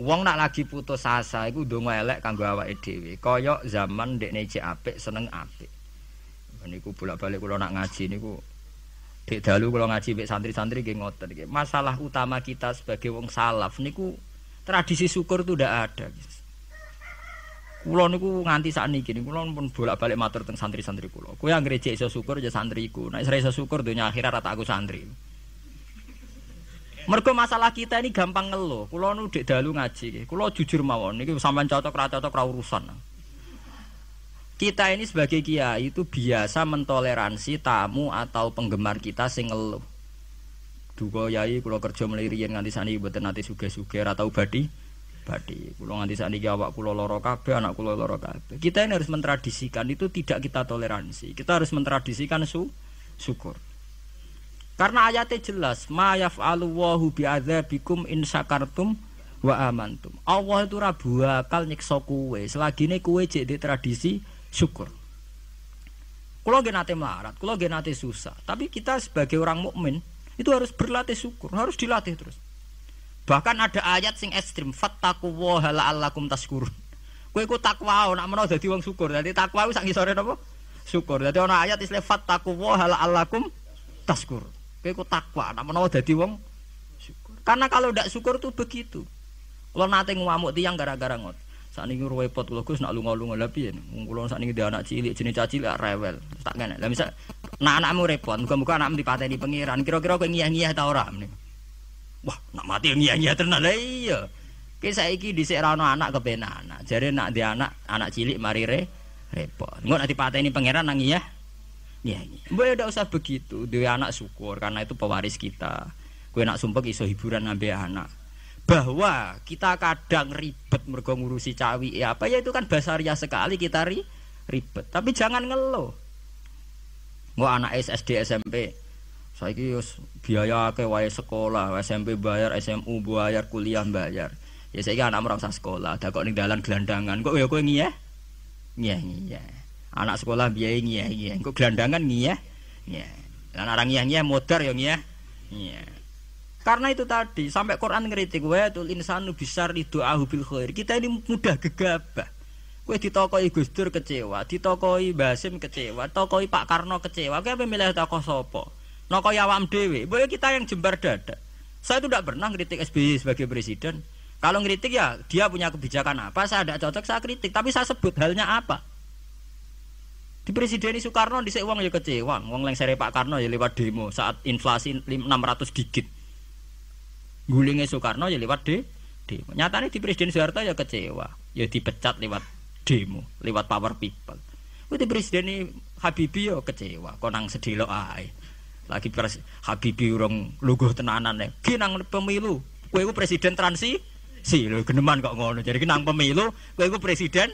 Wong nak lagi putus asa iku ndonga elek kanggo awake dhewe. Kaya zaman ndekne cek apik seneng apik. Niku bolak-balik kula nak ngaji niku dik dalu kula ngaji mek santri-santri nggih ngoten Masalah utama kita sebagai wong salaf niku tradisi syukur itu ndak ada. Kula niku nganti sak niki niku kula pun bolak-balik matur teng santri-santri kula. Kowe anggere cek iso syukur ya santriku. Nek iso syukur dunya akhirat rata aku santri. Mergo masalah kita ini gampang ngeluh. Kulo nu dek dalu ngaji. Kulo jujur mawon niki sampean cocok ra cocok ra urusan. Kita ini sebagai kiai itu biasa mentoleransi tamu atau penggemar kita sing ngeluh. Duga yai kulo kerja melirian nganti sani mboten nanti suge-suge atau badi. Badi kulo nganti sani gawak kulo lorok kabe anak kulo lorok kabe. Kita ini harus mentradisikan itu tidak kita toleransi. Kita harus mentradisikan su syukur. Karena ayatnya jelas, ma yaf'aluwahu bi'adzabikum in sakartum wa amantum. Allah itu rabu bakal nyiksa kowe, selagine kowe jek di tradisi syukur. Kalau gak nate melarat, kalau gak nate susah, tapi kita sebagai orang mukmin itu harus berlatih syukur, harus dilatih terus. Bahkan ada ayat sing ekstrim, fattaqullaha la'allakum taskur. kue ku takwa nak menawa jadi wong syukur. jadi takwa iku sak ngisore Syukur. Jadi orang ayat istilah fattaqullaha la'allakum taskur. Kowe kok takwa, nak menawa dadi wong syukur. Karena kalau ndak syukur tuh begitu. Kalau nate ngamuk tiang gara-gara ngot. Saat ini repot, kalau gue nak lunga lunga lebih ya. Kalau saat ini dia anak cilik jenis caci lah rewel. Tak kena. Lah misal, nah anakmu repot. Muka-muka anakmu di di pengiran. Kira-kira kau ngiyah ngiyah tau ram nih. Wah, nak mati ngiyah ngiyah tenan lah iya. Kaya saya iki di serano anak kebenan. Jadi nak dia anak anak cilik mari re repot. Nggak nanti pantai ini pengiran nang ngiyah Iya, iya. Ya, ya. Mbak tidak usah begitu. Dewi anak syukur karena itu pewaris kita. Gue nak sumpah iso hiburan nambah anak. Bahwa kita kadang ribet mergo ngurusi cawi ya apa ya itu kan basaria sekali kita ri, ribet. Tapi jangan ngeluh. Gue anak SSD SMP. Saya kira biaya ke wae sekolah, SMP bayar, SMU bayar, kuliah bayar. Ya saya anak merasa sekolah. Ada kok ning gelandangan. Kok ya kowe ngiyeh? Ngiyeh ngiyeh anak sekolah biaya ngiyah ngiyah engko gelandangan ngiyah ngiyah anak orang ngiyah ngiyah modar ya ngiyah ngiyah karena itu tadi sampai Quran ngeritik wa tul insanu bisar doahu bil khair. Kita ini mudah gegabah. di ditokoi Gus Dur kecewa, di ditokoi Basim kecewa, ditokoi Pak Karno kecewa. Kowe pemilih tokoh Sopo, Nokoi awam Dewi, boleh kita yang jembar dada. Saya itu tidak pernah ngeritik SBY sebagai presiden. Kalau ngeritik ya dia punya kebijakan apa, saya tidak cocok saya kritik, tapi saya sebut halnya apa. Di presiden Soekarno dhisik wong ya kecewa, uang lengsere Pak Karno ya lewat demo saat inflasi 600 dikit. Gulingnya Soekarno ya lewat de demo. Nyatanya di presiden Soeharto ya kecewa, ya dipecat lewat demo, lewat power people. Kuwi di presiden Habibie ya kecewa, konang sedelo ae. Lagi pres Habibie urung luguh tenanan ya. Ki nang pemilu, kowe presiden transisi. Si lo geneman kok ngono. Jadi nang pemilu kowe presiden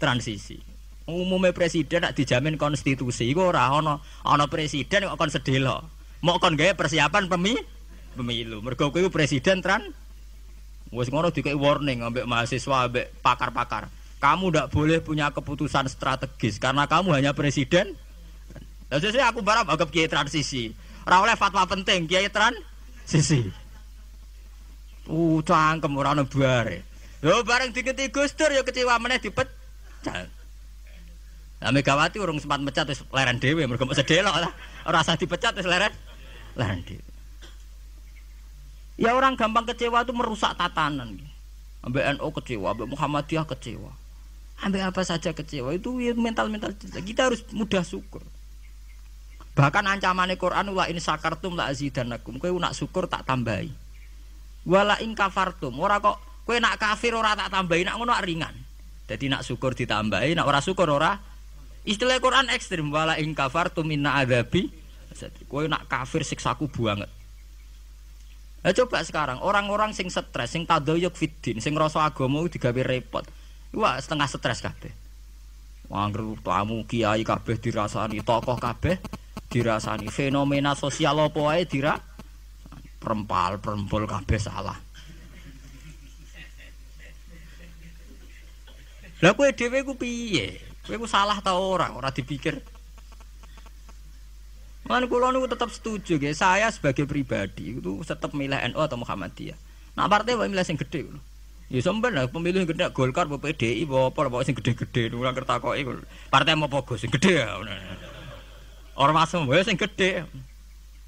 transisi. Umumnya presiden nak dijamin konstitusi iku ora ana ana presiden kok kon sedelo. Mok kon gaya persiapan pemilu pemilu. Mergo itu presiden tran wis ngono dikek warning ambek mahasiswa ambek pakar-pakar. Kamu ndak boleh punya keputusan strategis karena kamu hanya presiden. Lah aku barang anggap kiai transisi. Ora oleh fatwa penting kiai transisi. Uh cangkem ora bare. Yo bareng diketi Gus Dur yo kecewa meneh dipecat. Nah Megawati urung sempat mecat terus leren dewi, mereka mau sedelok lah. Rasa dipecat terus leren, leren dewi. Ya orang gampang kecewa itu merusak tatanan. Ambil NO kecewa, ambil Muhammadiyah kecewa. Ambil apa saja kecewa itu ya mental-mental kita harus mudah syukur. Bahkan ancaman Quran wa in sakartum la azidannakum. Kowe nak syukur tak tambahi. Wala in kafartum. Ora kok kowe nak kafir ora tak tambahi, nak ngono ringan. Jadi nak syukur ditambahi, nak ora syukur ora Istilah Quran ekstrim wala ing kafartum inna adabi. Kowe nak kafir siksaku banget. Nah, coba sekarang orang-orang sing stres, sing tadoyok fitin, sing rasa agama digawe repot. Wah, setengah stres kabeh. Wangger tamu kiai kabeh dirasani, tokoh kabeh dirasani, fenomena sosial apa wae dira perempal perempol kabeh salah. Lah kowe dhewe ku piye? Kowe ku salah tau orang, ora dipikir. Man kula niku tetap setuju nggih. Saya sebagai pribadi itu tetap milih NU atau Muhammadiyah. Nah partai wae milih sing gedhe ngono. Ya sampean lah pemilih sing gedhe Golkar apa PDI apa apa apa sing gedhe-gedhe ora kertakoke. Partai mau apa sing gedhe ya. Ormas wae sing gedhe.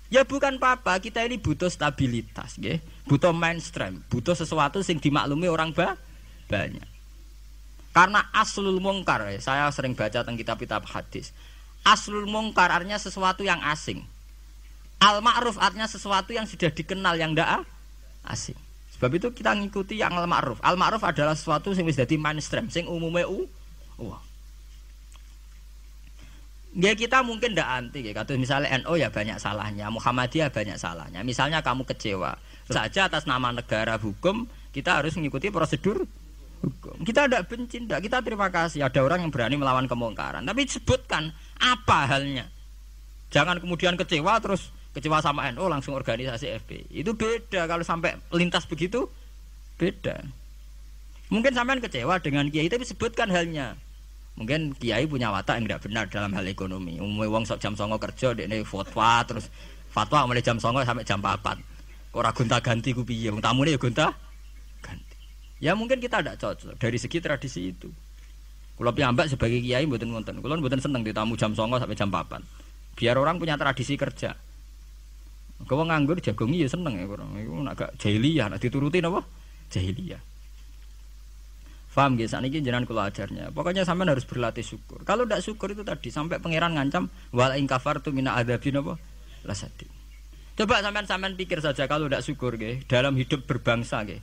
Ya bukan apa-apa, kita ini butuh stabilitas, nggih. Butuh mainstream, butuh sesuatu sing dimaklumi orang ba banyak. Karena aslul mungkar, eh, saya sering baca tentang kitab-kitab hadis. Aslul mungkar artinya sesuatu yang asing. Al ma'ruf artinya sesuatu yang sudah dikenal yang tidak asing. Sebab itu kita ngikuti yang al ma'ruf. Al ma'ruf adalah sesuatu yang menjadi mainstream, sing umumnya u. uh. Ya kita mungkin tidak anti ya. Kata misalnya NO ya banyak salahnya, Muhammadiyah banyak salahnya. Misalnya kamu kecewa saja atas nama negara hukum, kita harus mengikuti prosedur hukum. Kita tidak benci, tidak. Kita terima kasih ada orang yang berani melawan kemungkaran. Tapi sebutkan apa halnya. Jangan kemudian kecewa terus kecewa sama NU langsung organisasi FB. Itu beda kalau sampai lintas begitu beda. Mungkin sampean kecewa dengan kiai tapi sebutkan halnya. Mungkin kiai punya watak yang tidak benar dalam hal ekonomi. Umumnya wong sok jam songo kerja ini fatwa terus fatwa mulai jam songo sampai jam 4. Ora gonta ganti ku piye wong gunta ya gonta Ya mungkin kita tidak cocok dari segi tradisi itu. Kalau piambak sebagai kiai buatin ngonten. Kalau buatin seneng ditamu jam songo sampai jam papan. Biar orang punya tradisi kerja. Kau nganggur jagungi ya seneng ya orang. Iku agak jahiliyah, nak dituruti apa? Jahiliyah. Faham gak saat ini jenengan kula ajarnya. Pokoknya sampai harus berlatih syukur. Kalau tidak syukur itu tadi sampai pangeran ngancam wal ing tu mina adzabin apa? Lasadi. Coba sampean sampean pikir saja kalau tidak syukur nggih, dalam hidup berbangsa nggih.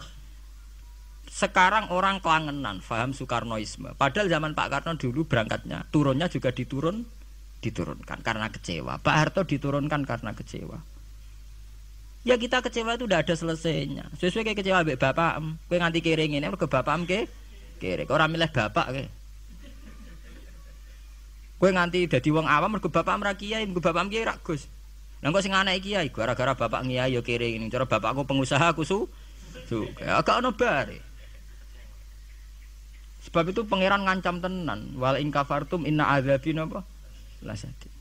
Sekarang orang kelangenan paham Soekarnoisme. Padahal zaman Pak Karno dulu berangkatnya turunnya juga diturun diturunkan karena kecewa. Pak Harto diturunkan karena kecewa. Ya kita kecewa itu udah ada selesainya. Sesuai kayak kecewa bapak bapak, gue nganti kiring ini, ke bapak ke kiri. Orang milih bapak ke. Kue nganti jadi wong awam, ke bapak merakia ke bapak ke ragus. Nggak kok sing anake kiai gara-gara bapak ngiyai yo ini. ngene. Cara bapakku pengusaha aku su. Su. Agak nobar Sebab itu pangeran ngancam tenan. Wal ing kafartum inna adzabi napa? Lasati.